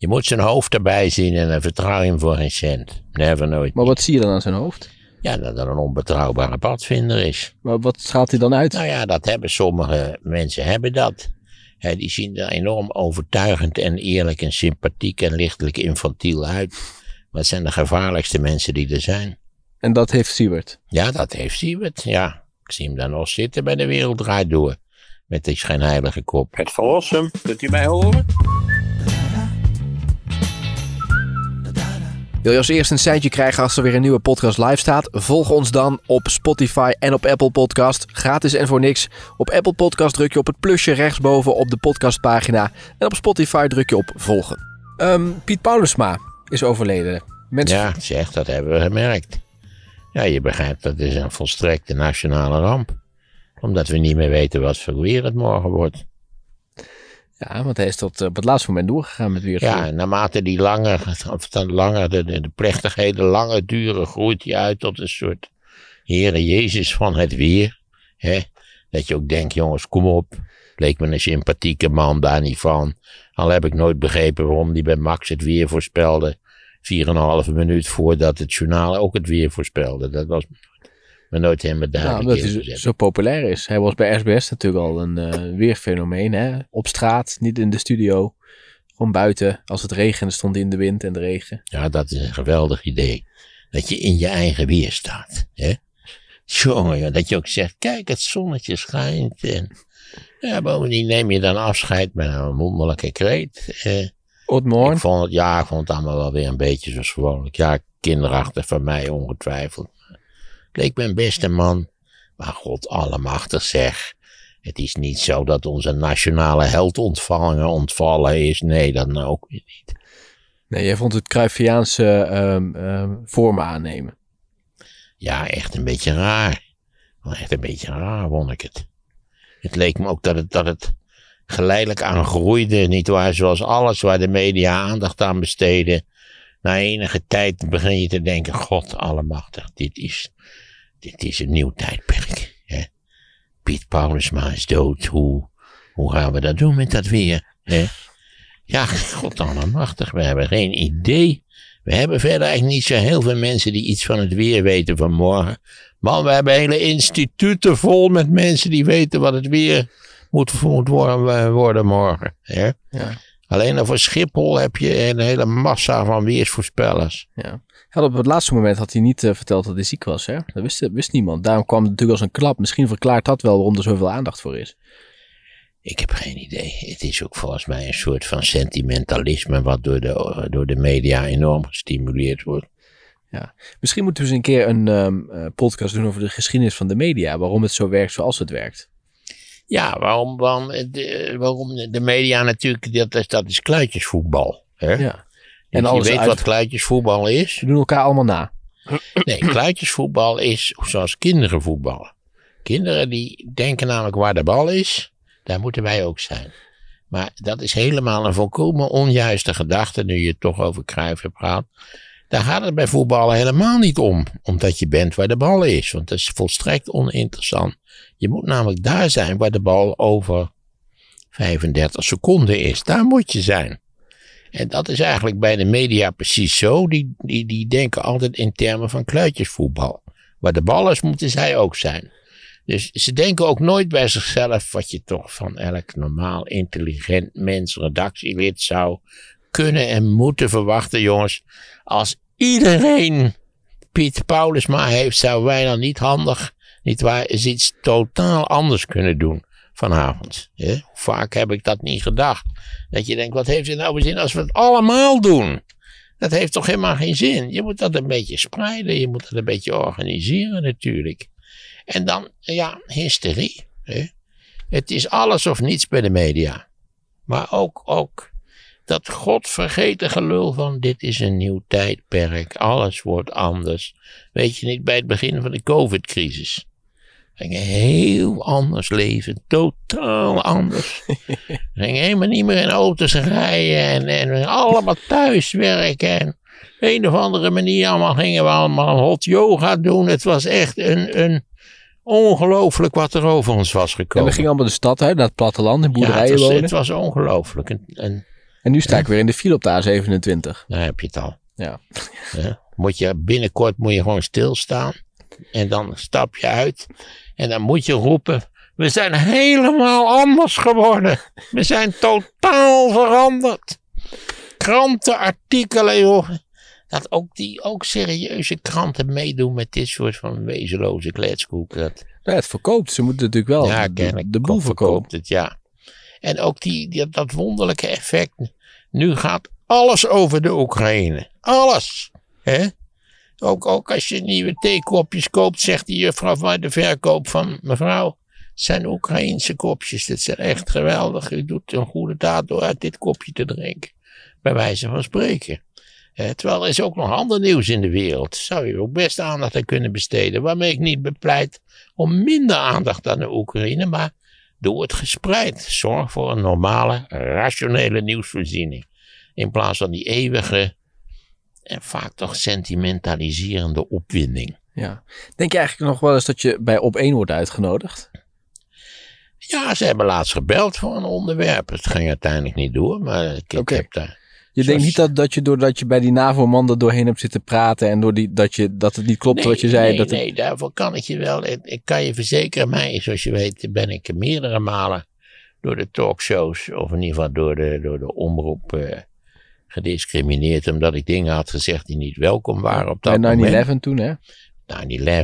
Je moet zijn hoofd erbij zien en een vertrouw hem voor een cent. Never nooit. Maar wat zie je dan aan zijn hoofd? Ja, dat er een onbetrouwbare padvinder is. Maar wat schaadt hij dan uit? Nou ja, dat hebben sommige mensen hebben dat. He, die zien er enorm overtuigend en eerlijk en sympathiek en lichtelijk infantiel uit. Wat zijn de gevaarlijkste mensen die er zijn? En dat heeft Siebert? Ja, dat heeft Siebert, ja. Ik zie hem dan nog zitten bij de Wereld Draait Door. Met die schijnheilige kop. Het verlossen, kunt u mij horen? Wil je als eerste een seintje krijgen als er weer een nieuwe podcast live staat? Volg ons dan op Spotify en op Apple Podcast. Gratis en voor niks. Op Apple Podcast druk je op het plusje rechtsboven op de podcastpagina. En op Spotify druk je op volgen. Ehm, Piet Paulusma is overleden. Mensen... Ja, zeg, dat hebben we gemerkt. Ja, je begrijpt, dat is een volstrekte nationale ramp. Omdat we niet meer weten wat voor weer het morgen wordt. Ja, want hij is tot eh, op het laatste moment doorgegaan met weer. Ja, naarmate die langer, of dan langer de, de, plechtigheden langer duren, groeit hij uit tot een soort Heere Jezus van het weer. Hè? Dat je ook denkt, jongens, kom op. Leek me een sympathieke man daar niet van. Al heb ik nooit begrepen waarom die bij Max het weer voorspelde. 4,5 minuut voordat het journaal ook het weer voorspelde. Dat was maar nooit helemaal duidelijk. Nou, omdat hij zo populair is. Hij was bij SBS natuurlijk al een eh, weerfenomeen. Hè? Op straat, niet in de studio. Gewoon buiten. Als het regende stond in de wind en de regen. Ja, dat is een geweldig idee. Dat je in je eigen weer staat. Hè? Jongen, dat je ook zegt, kijk het zonnetje schijnt. En, ja, bovendien neem je dan afscheid met een wonderlijke kreet. Eh, Otmoorn? ja, ik vond het allemaal wel weer een beetje zoals gewoonlijk. Ja, kinderachtig van mij ongetwijfeld. Leek me beste man. Maar God allemachtig zeg. Het is niet zo dat onze nationale held ontvallen is. Nee, dat nou ook weer niet. Nee, jij vond het Cruyffiaanse ehm, ehm, vormen aannemen. Ja, echt een beetje raar. Echt een beetje raar vond ik het. Het leek me ook dat het, dat het geleidelijk aan groeide, nietwaar? Zoals alles waar de media aandacht aan besteden, na enige tijd begin je te denken, God Almachtig, dit is, dit is een nieuw tijdperk. Hè? Piet Paulusma is dood, hoe, hoe gaan we dat doen met dat weer? Hè? Ja, God Almachtig, we hebben geen idee. We hebben verder eigenlijk niet zo heel veel mensen die iets van het weer weten van morgen. Maar we hebben hele instituten vol met mensen die weten wat het weer moet, moet worden, worden morgen. Hè? Ja. Alleen over Schiphol heb je een hele massa van weersvoorspellers. Ja. op het laatste moment had hij niet eh, verteld dat hij ziek was. Hè? Dat wist, wist niemand. Daarom kwam het natuurlijk als een klap. Misschien verklaart dat wel waarom er zoveel aandacht voor is. Ik heb geen idee. Het is ook volgens mij een soort van sentimentalisme wat door de, door de media enorm gestimuleerd wordt. Ja. Misschien moeten we eens een keer een ehm, eh, podcast doen over de geschiedenis van de media. Waarom het zo werkt zoals het werkt. Ja, waarom, waarom, eh, de, eh, waarom de media natuurlijk, dat is, dat is kluitjesvoetbal. Hè? Ja. En je weet wat kluitjesvoetbal is. We doen elkaar allemaal na. Nee, kluitjesvoetbal is zoals kinderen voetballen. Kinderen die denken namelijk waar de bal is, daar moeten wij ook zijn. Maar dat is helemaal een volkomen onjuiste gedachte, nu je het toch over Cruijff praat. Daar gaat het bij voetballen helemaal niet om. Omdat je bent waar de bal is. Want dat is volstrekt oninteressant. Je moet namelijk daar zijn waar de bal over 35 seconden is. Daar moet je zijn. En dat is eigenlijk bij de media precies zo. Die, die, die denken altijd in termen van kluitjesvoetbal. Waar de bal is, moeten zij ook zijn. Dus ze denken ook nooit bij zichzelf, wat je toch van elk normaal intelligent mens, redactielid zou kunnen en moeten verwachten, jongens. Als iedereen Piet Paulus maar heeft, zou wij dan niet handig, niet waar, is iets totaal anders kunnen doen vanavond. Hè? Vaak heb ik dat niet gedacht. Dat je denkt, wat heeft het nou voor zin als we het allemaal doen? Dat heeft toch helemaal geen zin. Je moet dat een beetje spreiden, je moet dat een beetje organiseren natuurlijk. En dan, ja, hysterie. Hè? Het is alles of niets bij de media. Maar ook, ook dat godvergeten gelul van dit is een nieuw tijdperk, alles wordt anders. Weet je niet, bij het begin van de COVID-crisis. Ging een heel anders leven, totaal anders. ging helemaal niet meer in auto's rijden en, en allemaal thuiswerken. En op een of andere manier allemaal gingen we allemaal hot yoga doen. Het was echt een, een ongelooflijk wat er over ons was gekomen. En we gingen allemaal de stad uit, naar het platteland, in boerderijen ja, het was, wonen. het was ongelooflijk. En, en en nu sta ik weer in de file op de A27. Daar heb je het al. Ja. ja. Moet je binnenkort moet je gewoon stilstaan. En dan stap je uit. En dan moet je roepen. We zijn helemaal anders geworden. We zijn totaal veranderd. Krantenartikelen, joh. Dat ook, die, ook serieuze kranten meedoen met dit soort van wezenloze kletskoek. Dat... het verkoopt. Ze moeten natuurlijk wel ja, de, boel verkopen. Het, ja. En ook die, dat wonderlijke effect nu gaat alles over de Oekraïne. Alles. hè? Ook, als je nieuwe theekopjes koopt, zegt die juffrouw van de verkoop van mevrouw. Het zijn Oekraïense kopjes. Dat zijn echt geweldig. U doet een goede daad door uit dit kopje te drinken. Bij wijze van spreken. terwijl er is ook nog ander nieuws in de wereld. Zou je ook best aandacht aan kunnen besteden. Waarmee ik niet bepleit om minder aandacht aan de Oekraïne. Maar Doe het gespreid. Zorg voor een normale, rationele nieuwsvoorziening. In plaats van die eeuwige en vaak toch sentimentaliserende opwinding. Ja. Denk je eigenlijk nog wel eens dat je bij Op 1 wordt uitgenodigd? Ja, ze hebben laatst gebeld voor een onderwerp. Het ging uiteindelijk niet door, maar ik heb daar je denkt niet dat, dat je doordat je bij die navo manden er doorheen hebt zitten praten en door die, dat, je, dat het niet klopt wat je zei. Nee, dat nee, het... daarvoor kan ik je wel. Ik, kan je verzekeren, mij, zoals je weet, ben ik meerdere malen door de talkshows, of in ieder geval door de, door de omroep, eh, gediscrimineerd. Omdat ik dingen had gezegd die niet welkom waren op dat moment. En 9-11 toen, hè? 9-11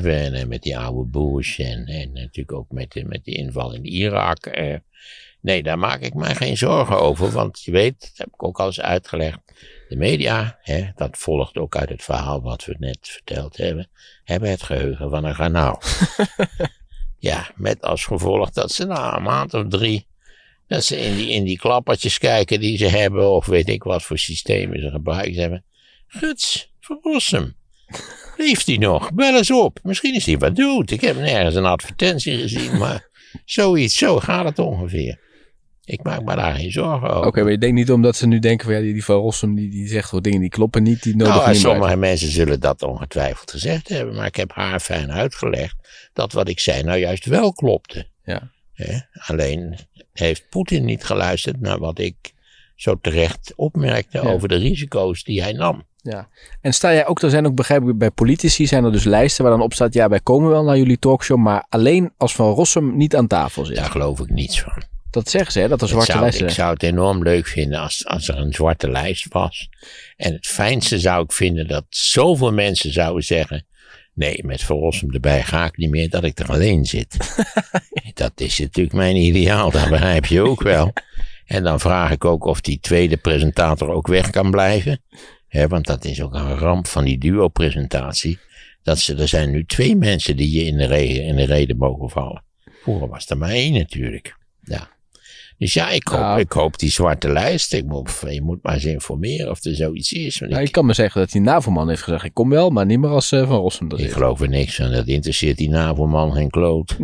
en eh, met die oude Bush en, en natuurlijk ook met, met de inval in Irak. Uh, Nee, daar maak ik mij geen zorgen over, want je weet, dat heb ik ook al eens uitgelegd. De media, hè, dat volgt ook uit het verhaal wat we net verteld hebben, hebben het geheugen van een garnaal. ja, met als gevolg dat ze na een maand of drie, dat ze in die, in die klappertjes kijken die ze hebben, of weet ik wat voor systemen ze gebruikt hebben. Guts, verlos hem. Leeft hij nog? Bel eens op. Misschien is hij wat dood. Ik heb nergens een advertentie gezien, maar zoiets, zo gaat het ongeveer. Ik maak me daar geen zorgen over. Oké, okay, maar je denkt niet omdat ze nu denken van ja, die, van Rossum die, die zegt wat dingen die kloppen niet, die nodig nou, Sommige mensen zullen dat ongetwijfeld gezegd hebben, maar ik heb haar fijn uitgelegd dat wat ik zei nou juist wel klopte. Ja. alleen heeft Poetin niet geluisterd naar wat ik zo terecht opmerkte over de risico's die hij nam. Ja. En sta jij ook, er zijn ook begrijp ik bij politici zijn er dus lijsten waar dan op staat, ja wij komen wel naar jullie talkshow, maar alleen als Van Rossum niet aan tafel zit. Daar geloof ik niets van. Dat zeggen ze, hè, dat er zwarte lijst. Ik zou het enorm leuk vinden als, als er een zwarte lijst was. En het fijnste zou ik vinden dat zoveel mensen zouden zeggen... Nee, met Verrossum erbij ga ik niet meer dat ik er alleen zit. dat is natuurlijk mijn ideaal, dat begrijp je ook wel. En dan vraag ik ook of die tweede presentator ook weg kan blijven. He, want dat is ook een ramp van die duo-presentatie. Dat ze, er zijn nu twee mensen die je in de, in de reden mogen vallen. Vroeger was er maar één natuurlijk. Ja. Dus ja, ik hoop, nou. ik hoop die zwarte lijst. Ik moet, je moet maar eens informeren of er zoiets is. Nou, ik, kan me zeggen dat die NAVO-man heeft gezegd: ik kom wel, maar niet meer als eh, Van Rossum Ik geloof er niks aan. Dat interesseert die NAVO-man geen kloot. 0,0,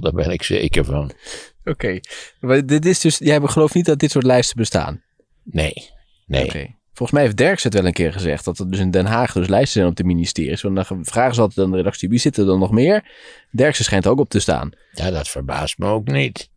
daar ben ik zeker van. Oké, maar dit is dus, jij gelooft niet dat dit soort lijsten bestaan? Nee, nee. Volgens mij heeft Derks het wel een keer gezegd. Dat er dus in Den Haag dus lijsten zijn op de ministeries. Want dan vragen ze altijd aan de redactie, wie zit er dan nog meer? Derksen schijnt ook op te staan. Ja, dat verbaast me ook niet.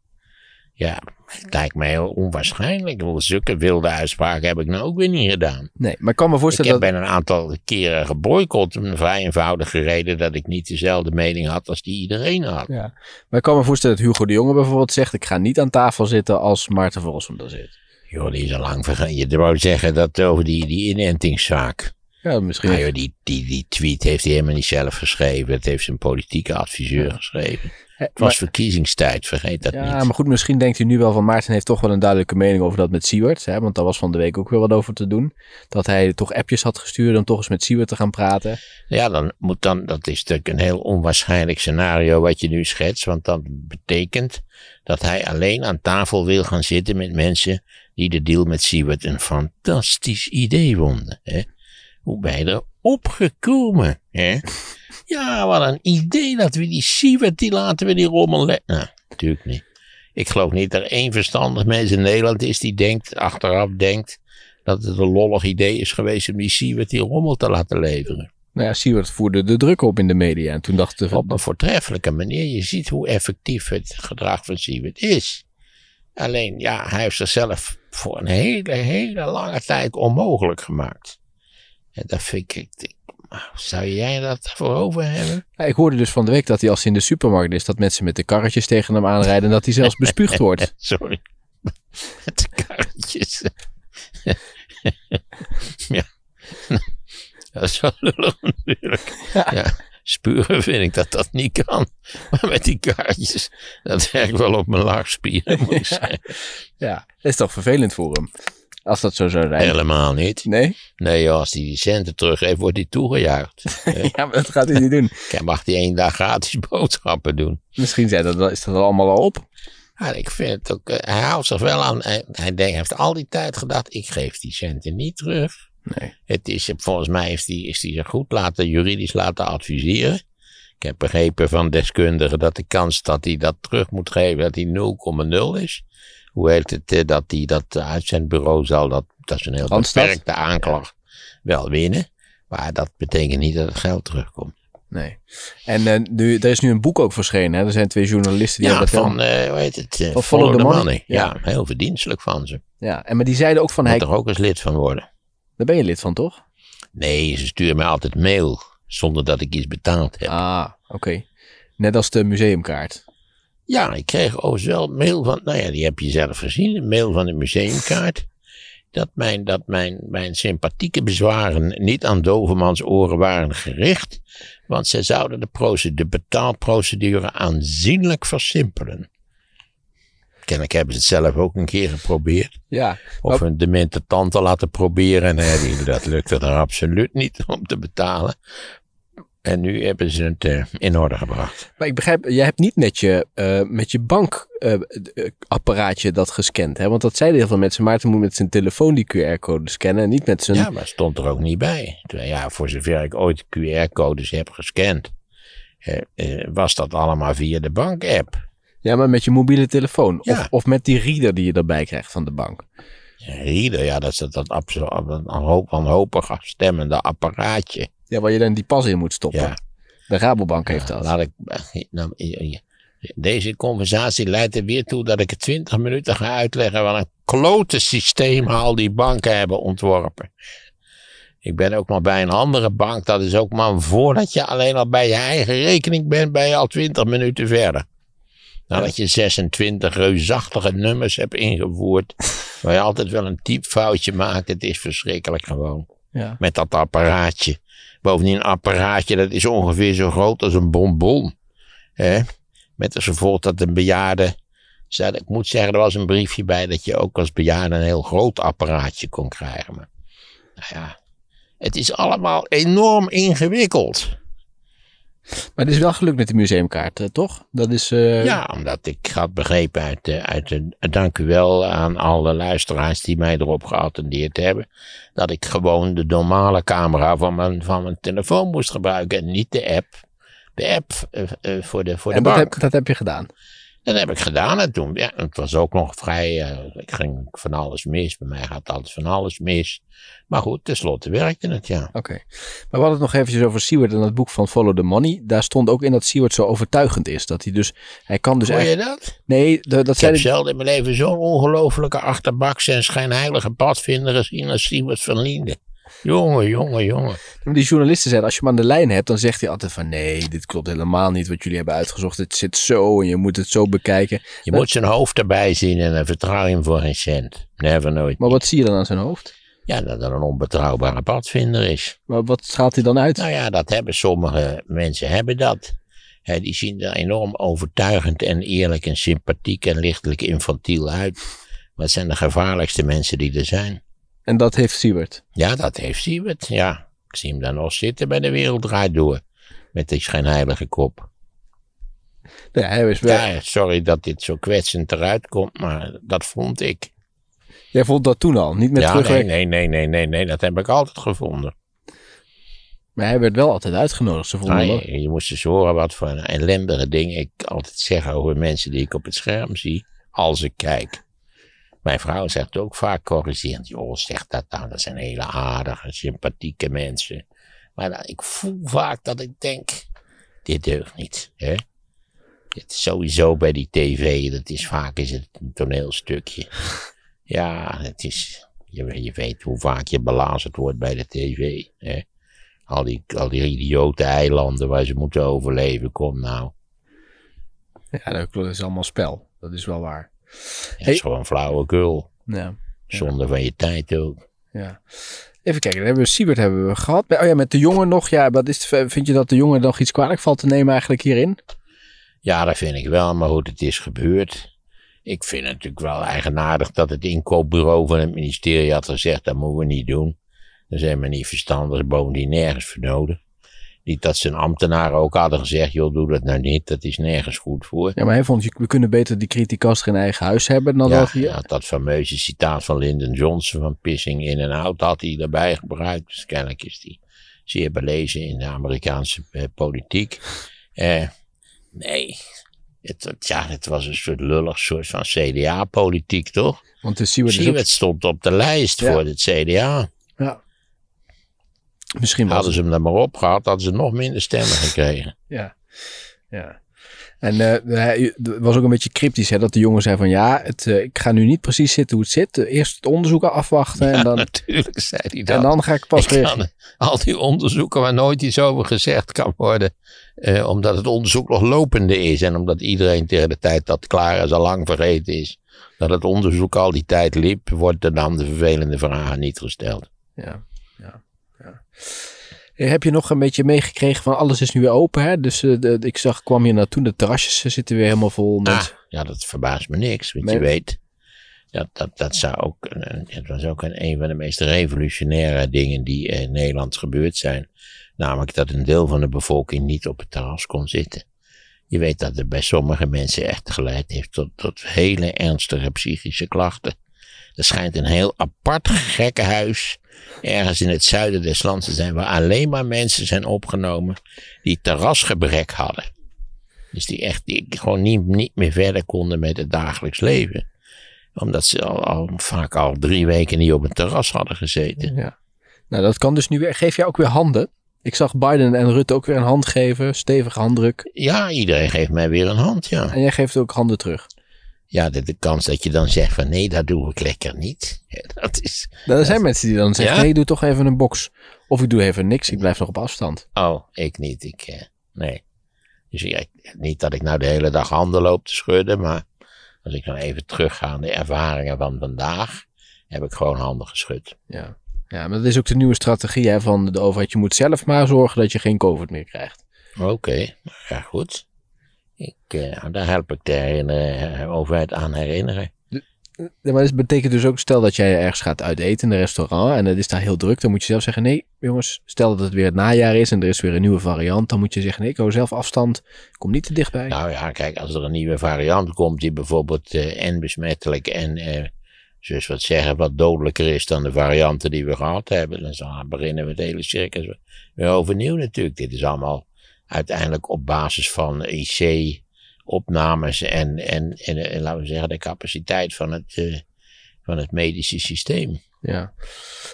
Ja, het lijkt mij heel onwaarschijnlijk. Zulke wilde uitspraken heb ik nou ook weer niet gedaan. Nee, maar ik kan me voorstellen ik dat... ben een aantal keren geboycott. een vrij eenvoudige reden dat ik niet dezelfde mening had als die iedereen had. Ja, maar ik kan me voorstellen dat Hugo de Jonge bijvoorbeeld zegt... ik ga niet aan tafel zitten als Maarten Volsum daar zit. Joh, die is al lang vergeten. Je wou zeggen dat eh, over die, die inentingszaak. Ja, misschien. Nou, die, die, die tweet heeft hij helemaal niet zelf geschreven. Het heeft zijn politieke adviseur geschreven. Het was verkiezingstijd, vergeet dat niet. Ja, maar goed, misschien denkt u nu wel van Maarten heeft toch wel een duidelijke mening over dat met Siewert. Hè, want daar was van de week ook weer wat over te doen. Dat hij toch appjes had gestuurd om toch eens met Siewert te gaan praten. Ja, dan moet dan, dat is natuurlijk een heel onwaarschijnlijk scenario wat je nu schetst. Want dat betekent dat hij alleen aan tafel wil gaan zitten met mensen die de deal met Siewert een fantastisch idee vonden. Hè? Hoe ben je erop gekomen? Hè? Ja, wat een idee dat we die Siewert, die laten we die rommel... Nou, natuurlijk niet. Ik geloof niet dat er één verstandig mens in Nederland is die denkt, achteraf denkt, dat het een lollig idee is geweest om die Siewert die rommel te laten leveren. Nou ja, Siewert voerde de druk op in de media en toen dachten we... Op een voortreffelijke manier. Je ziet hoe effectief het gedrag van Siewert is. Alleen ja, hij heeft zichzelf voor een hele, hele lange tijd onmogelijk gemaakt. En dat vind ik, zou jij dat voor over hebben? ik hoorde dus van de week dat hij als hij in de supermarkt is, dat mensen met de karretjes tegen hem aanrijden en dat hij zelfs bespuugd wordt. Sorry. Met de karretjes. ja. Dat is wel lullig natuurlijk. ja spuren vind ik dat dat niet kan. Maar met die kaartjes, dat werkt wel op mijn laagspieren, Ja, is toch vervelend voor hem? Als dat zo zou zijn. Helemaal niet. Nee? Nee, als hij die centen teruggeeft, wordt hij toegejuicht. ja, maar dat gaat hij niet doen. Hij mag die één dag gratis boodschappen doen. Misschien zijn dat, is dat allemaal al op. ik vind het ook, eh, hij houdt zich wel aan. Hij, hij heeft al die tijd gedacht, ik geef die centen niet terug. Nee. Het is, volgens mij is die, is die zich goed laten, juridisch laten adviseren. Ik heb begrepen van deskundigen dat de kans dat hij dat terug moet geven, dat hij 0,0 is. Hoe heet het, eh, dat die, dat eh, uitzendbureau zal, dat, dat is een heel sterke beperkte aanklacht, wel winnen. Maar dat betekent niet dat het geld terugkomt. Nee. En eh, nu, er is nu een boek ook verschenen. Hè? Er zijn twee journalisten die ja, hebben van, uh, hoe heet het? van the, Money. Ja. heel verdienstelijk van ze. Ja, en maar die zeiden ook van... Moet hij... er ook eens lid van worden. Daar ben je lid van, toch? Nee, ze sturen mij altijd mail zonder dat ik iets betaald heb. Ah, oké. Net als de museumkaart. Ja, ik kreeg overigens wel mail van, nou ja, die heb je zelf gezien, een mail van de museumkaart. Dat mijn, dat mijn, mijn sympathieke bezwaren niet aan Dovermans oren waren gericht, want zij zouden de, de betaalprocedure aanzienlijk versimpelen. Kennelijk hebben ze het zelf ook een keer geprobeerd. Ja. Of een demente tante laten proberen. En dat lukte er absoluut niet om te betalen. En nu hebben ze het eh, in orde gebracht. Maar ik begrijp, jij hebt niet met je, eh, met je bankapparaatje eh, dat gescand. Hè? Want dat zeiden heel veel mensen. Maarten moet met zijn telefoon die QR-code scannen. En niet met zijn... Ja, maar stond er ook niet bij. Ja, voor zover ik ooit QR-codes heb gescand. was dat allemaal via de bank-app. Ja, maar met je mobiele telefoon. Of, of met die reader die je erbij krijgt van de bank. reader, ja, dat is dat, dat wanhopig stemmende apparaatje. Ja, waar je dan die pas in moet stoppen. De Rabobank heeft dat. Laat ik, nou, deze conversatie leidt er weer toe dat ik 20 minuten ga uitleggen wat een klote systeem al die banken hebben ontworpen. Ik ben ook maar bij een andere bank. Dat is ook maar voordat je alleen al bij je eigen rekening bent, ben je al 20 minuten verder. Nadat nou, je 26 reusachtige nummers hebt ingevoerd. waar je altijd wel een typfoutje maakt. Het is verschrikkelijk gewoon. Ja. Met dat apparaatje. Bovendien een apparaatje dat is ongeveer zo groot als een bonbon. hè? Met als gevolg dat een bejaarde. Ik moet zeggen, er was een briefje bij dat je ook als bejaarde een heel groot apparaatje kon krijgen. Maar, nou ja, het is allemaal enorm ingewikkeld. Maar het is wel gelukt met de museumkaart, eh, toch? Dat is, eh, Ja, omdat ik had begrepen uit, eh, uit een dank u wel aan alle luisteraars die mij erop geattendeerd hebben, dat ik gewoon de normale camera van mijn, van mijn telefoon moest gebruiken en niet de app. De app voor de, voor de Dat heb, dat heb je gedaan. Dat heb ik gedaan en toen, ja, het was ook nog vrij, eh, ik ging van alles mis, bij mij gaat altijd van alles mis. Maar goed, tenslotte werkte het, ja. Oké, maar wat het nog eventjes over Seward en dat boek van Follow the Money. Daar stond ook in dat Seward zo overtuigend is, dat hij dus, hij kan dus Hoor je dat? Nee, dat, dat Ik heb zelden in mijn leven zo'n ongelofelijke achterbakse en schijnheilige padvinder gezien als Seward van Linden. Jongen, jongen, jongen. Die journalisten zijn, als je hem aan de lijn hebt, dan zegt hij altijd van nee, dit klopt helemaal niet wat jullie hebben uitgezocht. Het zit zo en je moet het zo bekijken. Je moet zijn hoofd erbij zien en dan vertrouw je hem voor geen cent. Never nooit. Maar wat zie je dan aan zijn hoofd? Ja, dat er een onbetrouwbare padvinder is. Maar wat straalt hij dan uit? Nou ja, dat hebben sommige mensen hebben dat. He, die zien er enorm overtuigend en eerlijk en sympathiek en lichtelijk infantiel uit. Maar het zijn de gevaarlijkste mensen die er zijn. En dat heeft Siebert. Ja, dat heeft Siebert, ja. Ik zie hem dan nog zitten bij de Wereldraad Door. Met die schijnheilige kop. hij wel... Ja, sorry dat dit zo kwetsend eruit komt, maar dat vond ik. Jij vond dat toen al, niet met ja, Nee, nee, nee, nee, nee, dat heb ik altijd gevonden. Maar hij werd wel altijd uitgenodigd, ze vonden ah, je, moest eens horen wat voor een ellendige ding ik altijd zeg over mensen die ik op het scherm zie, als ik kijk. Mijn vrouw zegt ook vaak corrigerend, joh, zegt dat nou, dat zijn hele aardige, sympathieke mensen. Maar nou, ik voel vaak dat ik denk, dit deugt niet. Hè? Het is sowieso bij die tv, dat is vaak is het een toneelstukje. Ja, het is, je, je weet hoe vaak je belazerd wordt bij de tv. Hè? Al, die, al die idiote eilanden waar ze moeten overleven, kom nou. Ja, dat is allemaal spel. Dat is wel waar. Het is gewoon flauwekul. Ja. Zonde van je tijd ook. Ja. Even kijken, dan hebben we Siebert hebben we gehad. Oh ja, met de jongen nog. Ja, wat is vind je dat de jongen nog iets kwalijk valt te nemen eigenlijk hierin? Ja, dat vind ik wel. Maar goed, het is gebeurd. Ik vind het natuurlijk wel eigenaardig dat het inkoopbureau van het ministerie had gezegd: dat moeten we niet doen. Dat zijn maar niet verstandig, bovendien nergens voor nodig. Niet dat zijn ambtenaren ook hadden gezegd, joh, doe dat nou niet, dat is nergens goed voor. Ja, maar hij vond, we kunnen beter die kritiekast in eigen huis hebben dan dat hier. Ja, dat fameuze citaat van Lyndon Johnson van Pissing in en out had hij daarbij gebruikt. Dus kennelijk is hij zeer belezen in de Amerikaanse eh, politiek. Eh, nee, het, ja, het was een soort lullig soort van CDA-politiek, toch? Want de Siewert, Siewert stond op de lijst voor het CDA. Misschien Hadden ze hem er maar op gehad, hadden ze nog minder stemmen gekregen. ja, ja. En uh, was ook een beetje cryptisch hè, dat de jongen zei van ja, het, eh, ik ga nu niet precies zitten hoe het zit. Eh, eerst het onderzoek afwachten. Ja, en dan, natuurlijk zei hij dat. En dan ga ik pas ik weer. Al die onderzoeken waar nooit iets over gezegd kan worden. omdat het onderzoek nog lopende is. En omdat iedereen tegen de tijd dat klaar is al lang vergeten is. Dat het onderzoek al die tijd liep, wordt er dan de vervelende vragen niet gesteld. Ja, ja. Heb je nog een beetje meegekregen van alles is nu weer open? Hè? Dus eh, ik zag, kwam je naartoe, de terrasjes zitten weer helemaal vol. Met... Ah. ja, dat verbaast me niks. Want je weet, dat, dat, dat, zou ook, het was ook een, een van de meest revolutionaire dingen die in Nederland gebeurd zijn. Namelijk dat een deel van de bevolking niet op het terras kon zitten. Je weet dat het bij sommige mensen echt geleid heeft tot, tot hele ernstige psychische klachten. Er schijnt een heel apart gekkenhuis ergens in het zuiden des lands zijn, waar alleen maar mensen zijn opgenomen die terrasgebrek hadden. Dus die echt die gewoon niet, niet meer verder konden met het dagelijks leven. Omdat ze al, vaak al drie weken niet op een terras hadden gezeten. Ja. Nou, dat kan dus nu weer. Geef jij ook weer handen? Ik zag Biden en Rutte ook weer een hand geven, stevige handdruk. Ja, iedereen geeft mij weer een hand, ja. En jij geeft ook handen terug ja, de, de, kans dat je dan zegt van nee, dat doe ik lekker niet. dat is, er zijn mensen die dan zeggen, nee, doe toch even een box. Of ik doe even niks, ik blijf nog op afstand. Oh, ik niet. Ik, eh, nee. Dus ja, niet dat ik nou de hele dag handen loop te schudden, maar als ik dan nou even terugga aan de ervaringen van vandaag, heb ik gewoon handen geschud. Ja, ja maar dat is ook de nieuwe strategie hè, van de overheid. Je moet zelf maar zorgen dat je geen COVID meer krijgt. Oké, nou ja goed. Eh, nou, daar help ik de eh, eh, overheid aan herinneren. Maar dat betekent dus ook, stel dat jij ergens gaat uiteten in een restaurant en het is daar heel druk, dan moet je zelf zeggen, nee jongens, stel dat het weer het najaar is en er is weer een nieuwe variant, dan moet je zeggen, nee ik hou zelf afstand, kom niet te dichtbij. Nou ja, kijk, als er een nieuwe variant komt die bijvoorbeeld uh, en besmettelijk en, uh, dus wat zeggen, wat dodelijker is dan de varianten die we gehad hebben, dan beginnen we het hele circus weer overnieuw natuurlijk. Dit is allemaal uiteindelijk op basis van IC-opnames en, en, en, laten we zeggen de capaciteit van het, uh, van het medische systeem. Ja.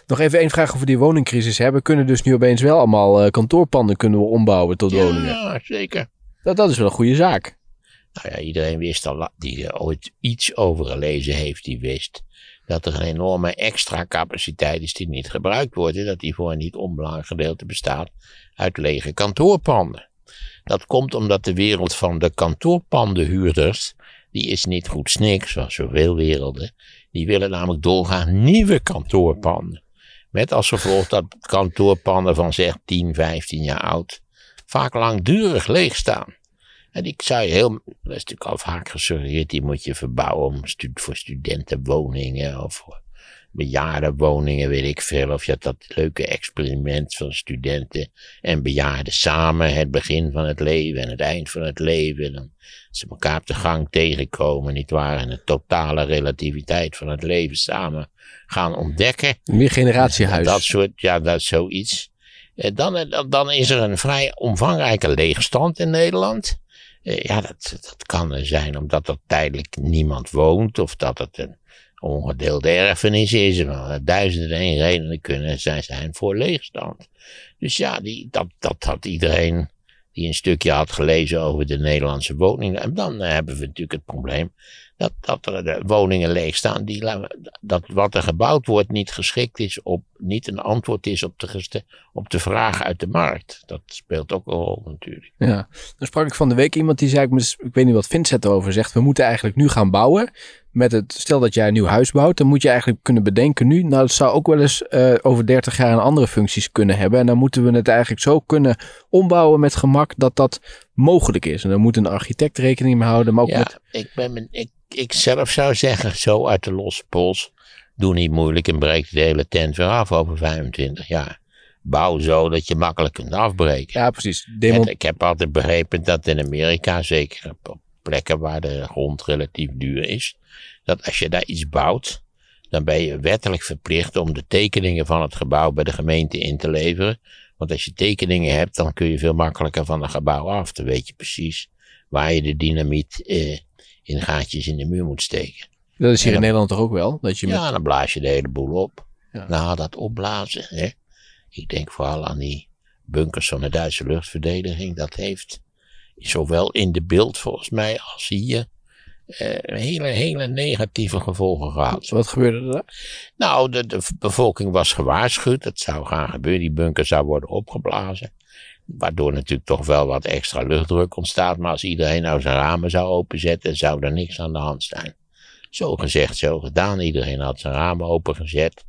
Nog even één vraag over die woningcrisis. Hebben kunnen dus nu opeens wel allemaal eh, kantoorpanden kunnen we ombouwen tot woningen? Ja, zeker. Dat, dat is wel een goede zaak. Nou ja, iedereen wist al, die er eh, ooit iets over gelezen heeft, die wist dat er een enorme extra capaciteit is die niet gebruikt wordt. En dat die voor een niet onbelangrijk gedeelte bestaat uit lege kantoorpanden. Dat komt omdat de wereld van de kantoorpandenhuurders, die is niet goed snik, zoals zoveel werelden. Die willen namelijk doorgaan nieuwe kantoorpanden. Met als gevolg dat kantoorpanden van zeg 10, 15 jaar oud vaak langdurig leeg staan. En ik zei heel, dat is natuurlijk al vaak gesuggereerd, die moet je verbouwen om voor studentenwoningen of voor bejaardenwoningen, weet ik veel. Of je had dat leuke experiment van studenten en bejaarden samen. Het begin van het leven en het eind van het leven. Dan ze elkaar op de gang tegenkomen, nietwaar? En de totale relativiteit van het leven samen gaan ontdekken. Meer generatiehuis. Dat soort, ja, dat zoiets. Eh, eh, dan, dan is er een vrij omvangrijke leegstand in Nederland. Eh, ja, dat, dat kan er zijn omdat er tijdelijk niemand woont of dat het een ongedeelde erfenis is. maar duizenden en redenen kunnen zijn zijn voor leegstand. Dus ja, die, dat, dat had iedereen die een stukje had gelezen over de Nederlandse woning. En dan eh, hebben we natuurlijk het probleem dat, dat er woningen leeg staan. Die, dat wat er gebouwd wordt niet geschikt is op, niet een antwoord is op de, op de vraag uit de markt. Dat speelt ook een rol natuurlijk. Ja, dan sprak ik van de week iemand die zei, ik weet niet wat Vincent erover zegt, we moeten eigenlijk nu gaan bouwen. Met het, stel dat jij een nieuw huis bouwt, dan moet je eigenlijk kunnen bedenken nu, nou dat zou ook wel eens eh, over 30 jaar een andere functies kunnen hebben. En dan moeten we het eigenlijk zo kunnen ombouwen met gemak dat dat mogelijk is. En daar moet een architect rekening mee houden. Maar ook ja, met... ik, ben, ik, ik zelf zou zeggen, zo uit de losse pols, doe niet moeilijk en breek de hele tent weer af over 25 jaar. Bouw zo dat je makkelijk kunt afbreken. Ja, precies. Ik heb altijd begrepen dat in Amerika, zeker op plekken waar de grond relatief duur is, dat als je daar iets bouwt, dan ben je wettelijk verplicht om de tekeningen van het gebouw bij de gemeente in te leveren want als je tekeningen hebt, dan kun je veel makkelijker van een gebouw af. Dan weet je precies waar je de dynamiet eh, in gaatjes in de muur moet steken. Dat is hier in Nederland toch ook wel? Dat je met... Ja, dan blaas je de hele boel op. Dan nou, haal dat opblazen. Hè? Ik denk vooral aan die bunkers van de Duitse luchtverdediging. Dat heeft zowel in de beeld volgens mij als hier eh, hele, hele negatieve gevolgen gehad. Wat gebeurde er? dan? Nou, de, de bevolking was gewaarschuwd. Dat zou gaan gebeuren. Die bunker zou worden opgeblazen. Waardoor natuurlijk toch wel wat extra luchtdruk ontstaat. Maar als iedereen nou zijn ramen zou openzetten, zou er niks aan de hand zijn. Zo gezegd, zo gedaan. Iedereen had zijn ramen opengezet.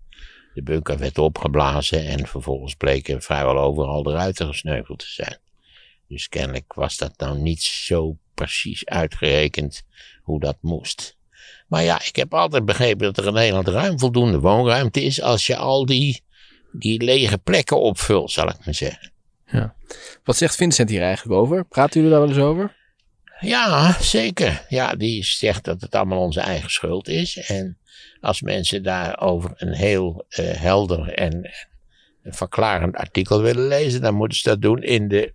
De bunker werd opgeblazen en vervolgens bleken vrijwel overal de ruiten gesneuveld te zijn. Dus kennelijk was dat nou niet zo precies uitgerekend hoe dat moest. Maar ja, ik heb altijd begrepen dat er in Nederland ruim voldoende woonruimte is als je al die, die lege plekken opvult, zal ik maar zeggen. Ja. Wat zegt Vincent hier eigenlijk over? Praten jullie daar wel eens over? Ja, zeker. Ja, die zegt dat het allemaal onze eigen schuld is. En als mensen daarover een heel eh, helder en verklarend artikel willen lezen, dan moeten ze dat doen in de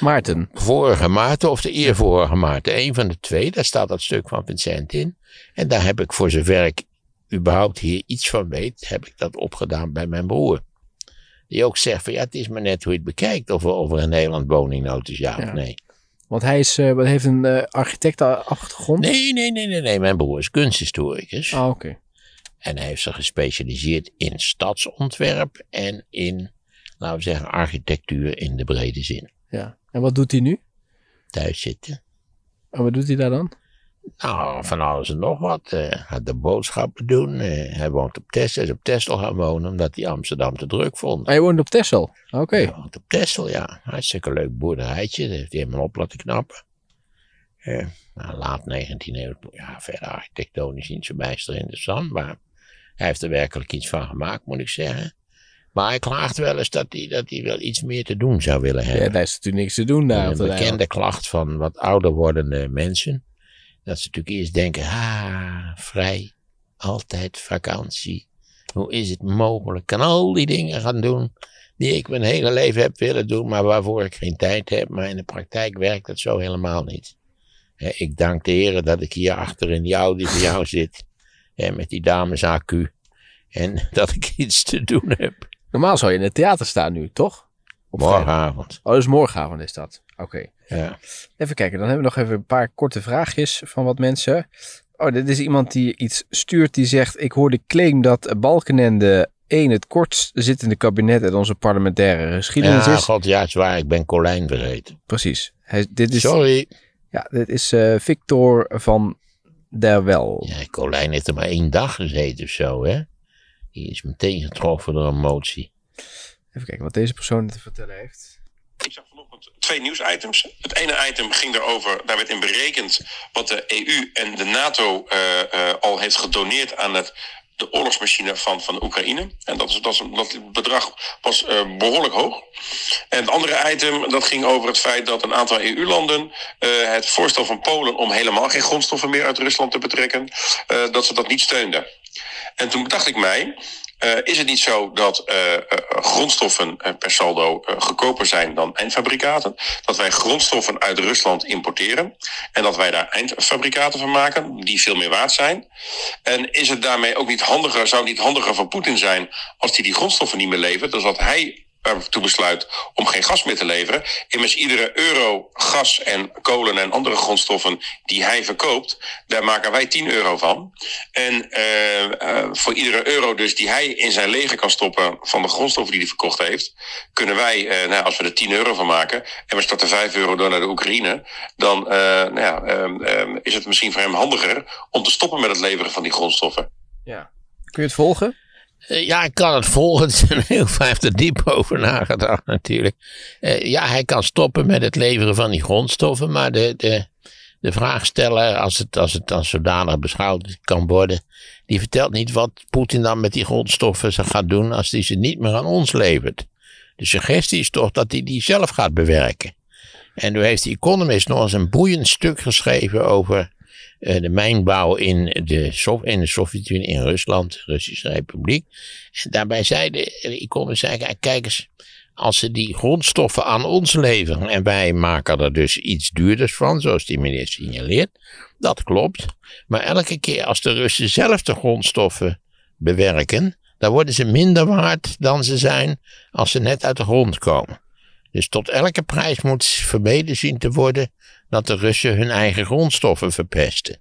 Maarten. Vorige Maarten of de eervorige Maarten. Een van de twee, daar staat dat stuk van Vincent in. En daar heb ik, voor zover ik überhaupt hier iets van weet, heb ik dat opgedaan bij mijn broer. Die ook zegt van ja, het is maar net hoe je het bekijkt of, of er in Nederland woningnood is, ja, of nee. Want hij is, uh, heeft een uh, architect achtergrond? Nee, nee, nee, nee, nee. Mijn broer is kunsthistoricus. Ah, oké. En hij heeft zich gespecialiseerd in stadsontwerp en in, laten we zeggen, architectuur in de brede zin. Ja. En wat doet hij nu? Thuis zitten. En wat doet hij daar dan? Nou, van alles en nog wat. Eh, hij gaat de boodschappen doen. Eh, hij woont op Tessel. is op Tessel gaan wonen omdat hij Amsterdam te druk vond. Hij woont op Tessel? Ah, oké. Okay. Hij woont op Tessel, ja. Hartstikke leuk boerderijtje. Dat heeft hij helemaal op laten knappen. Eh, nou, laat 19e eeuw. Ja, verder architectonisch niet zo bijster interessant. Maar hij heeft er werkelijk iets van gemaakt, moet ik zeggen. Maar hij klaagt wel eens dat hij, dat hij wel iets meer te doen zou willen hebben. Ja, daar is natuurlijk niks te doen daar. Een bekende klacht van wat ouder wordende mensen. Dat ze natuurlijk eerst denken, ha, vrij, altijd vakantie. Hoe is het mogelijk? Kan al die dingen gaan doen die ik mijn hele leven heb willen doen, maar waarvoor ik geen tijd heb. Maar in de praktijk werkt dat zo helemaal niet. ik dank de heren dat ik hier achter in die Audi van jou zit. He, met die dames AQ. En dat ik iets te doen heb. Normaal zou je in het theater staan nu, toch? Op morgenavond. Oh, dus morgenavond is dat. Oké. Ja. Even kijken, dan hebben we nog even een paar korte vraagjes van wat mensen. Oh, dit is iemand die iets stuurt die zegt... Ik hoor de claim dat Balkenende één het kortst zittende kabinet uit onze parlementaire geschiedenis ja, is. Ja, god, ja, waar. Ik ben Colijn vergeten. Precies. Hij, dit is, Sorry. Ja, dit is eh, Victor van der Wel. Ja, Colijn heeft er maar één dag gezeten of zo, hè? Die is meteen getroffen door een motie. Even kijken wat deze persoon te vertellen heeft. Ik zag vanochtend twee nieuwsitems. Het ene item ging erover, daar werd in berekend wat de EU en de NATO eh, eh, al heeft gedoneerd aan het, de oorlogsmachine van, van Oekraïne. En dat, dat, bedrag was eh, behoorlijk hoog. En het andere item dat ging over het feit dat een aantal EU-landen het voorstel van Polen om helemaal geen grondstoffen meer uit Rusland te betrekken, dat ze dat niet steunden. En toen bedacht ik mij, eh, is het niet zo dat eh, eh, grondstoffen per saldo goedkoper zijn dan eindfabrikaten? Dat wij grondstoffen uit Rusland importeren en dat wij daar eindfabrikaten van maken, die veel meer waard zijn. En is het daarmee ook niet handiger, zou het niet handiger van Poetin zijn als hij die grondstoffen niet meer levert? Dus dat hij waar eh, toe besluit om geen gas meer te leveren. Immers iedere euro gas en kolen en andere grondstoffen die hij verkoopt, daar maken wij 10 euro van. En uh, uh, voor iedere euro dus die hij in zijn leger kan stoppen van de grondstoffen die hij verkocht heeft, kunnen wij, uh, nou, als we er 10 euro van maken en we starten 5 euro door naar de Oekraïne, dan nou ja, um, um, is het misschien voor hem handiger om te stoppen met het leveren van die grondstoffen. Ja. Kun je het volgen? Eh, ja, ik kan het volgen. Er heel vijfde diep over nagedacht natuurlijk. Eh, ja, hij kan stoppen met het leveren van die grondstoffen, maar de, de, de vraagsteller, als het, als het dan zodanig beschouwd kan worden, die vertelt niet wat Poetin dan met die grondstoffen gaat doen als hij ze niet meer aan ons levert. De suggestie is toch dat hij die zelf gaat bewerken. En nu heeft de Economist nog eens een boeiend stuk geschreven over eh, de mijnbouw in de, in de Sovjet-Unie, in Rusland, de Russische Republiek. En daarbij zeiden de economisten eigenlijk, kijk eens, als ze die grondstoffen aan ons leveren en wij maken er dus iets duurders van, zoals die meneer signaleert, dat klopt. Maar elke keer als de Russen zelf de grondstoffen bewerken, dan worden ze minder waard dan ze zijn als ze net uit de grond komen. Dus tot elke prijs moet vermeden zien te worden dat de Russen hun eigen grondstoffen verpesten.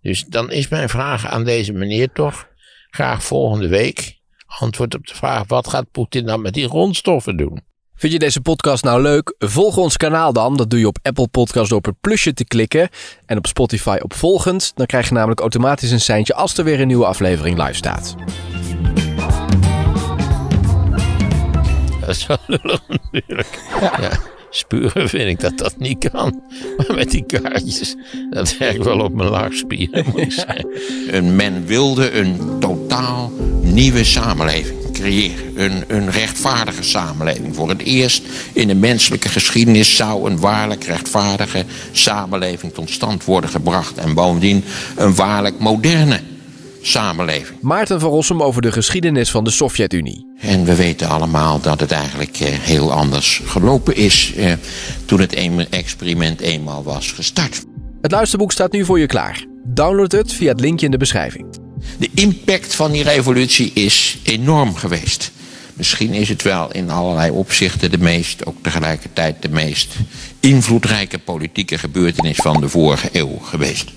Dus dan is mijn vraag aan deze meneer toch, graag volgende week, antwoord op de vraag: wat gaat Poetin dan met die grondstoffen doen? Vind je deze podcast nou leuk? Volg ons kanaal dan. Dat doe je op Apple Podcast door op het plusje te klikken. En op Spotify op volgend. Dan krijg je namelijk automatisch een seintje als er weer een nieuwe aflevering live staat. Dat is wel lullig natuurlijk. Spuren vind ik dat dat niet kan. Maar met die kaartjes, dat werkt wel op mijn laagspieren moet zijn. Men wilde een totaal nieuwe samenleving creëren. Een, een rechtvaardige samenleving. Voor het eerst in de menselijke geschiedenis zou een waarlijk rechtvaardige samenleving tot stand worden gebracht. En bovendien een waarlijk moderne samenleving. Maarten van Rossum over de geschiedenis van de Sovjet-Unie. En we weten allemaal dat het eigenlijk eh, heel anders gelopen is eh, toen het experiment eenmaal was gestart. Het luisterboek staat nu voor je klaar. Download het via het linkje in de beschrijving. De impact van die revolutie is enorm geweest. Misschien is het wel in allerlei opzichten de meest, ook tegelijkertijd de meest invloedrijke politieke gebeurtenis van de vorige eeuw geweest.